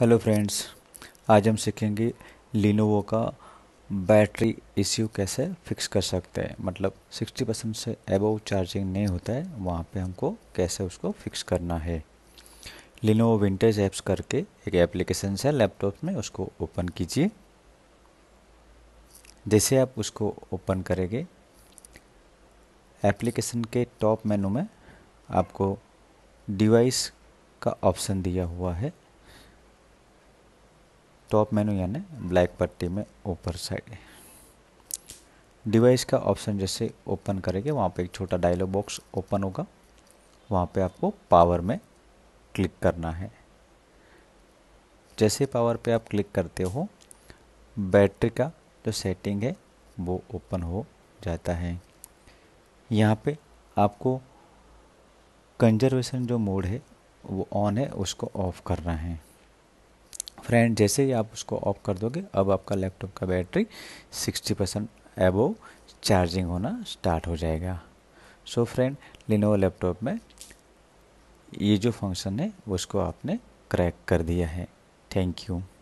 hello friends आज हम सीखेंगे लिनोवो का बैटरी इश्यू कैसे फिक्स कर सकते हैं मतलब 60 परसेंट से एबव चार्जिंग नहीं होता है वहाँ पे हमको कैसे उसको फिक्स करना है लिनोवो विंटेज ऐप्स करके एक एप्लीकेशन है लैपटॉप में उसको ओपन कीजिए जैसे आप उसको ओपन करेंगे एप्लीकेशन के टॉप मेनू में आपको डिवाइस का ऑप्शन दिया हुआ है टॉप मेनू यानी ब्लैक पट्टी में ऊपर साइड डिवाइस का ऑप्शन जैसे ओपन करेंगे वहाँ पे एक छोटा डायलॉग बॉक्स ओपन होगा वहाँ पे आपको पावर में क्लिक करना है जैसे पावर पे आप क्लिक करते हो बैटरी का जो सेटिंग है वो ओपन हो जाता है यहाँ पे आपको कंजर्वेशन जो मोड है वो ऑन है उसको ऑफ करना है फ्रेंड जैसे ही आप उसको ऑफ कर दोगे अब आपका लैपटॉप का बैटरी 60 परसेंट एबो चार्जिंग होना स्टार्ट हो जाएगा सो फ्रेंड लिनोवा लैपटॉप में ये जो फंक्शन है उसको आपने क्रैक कर दिया है थैंक यू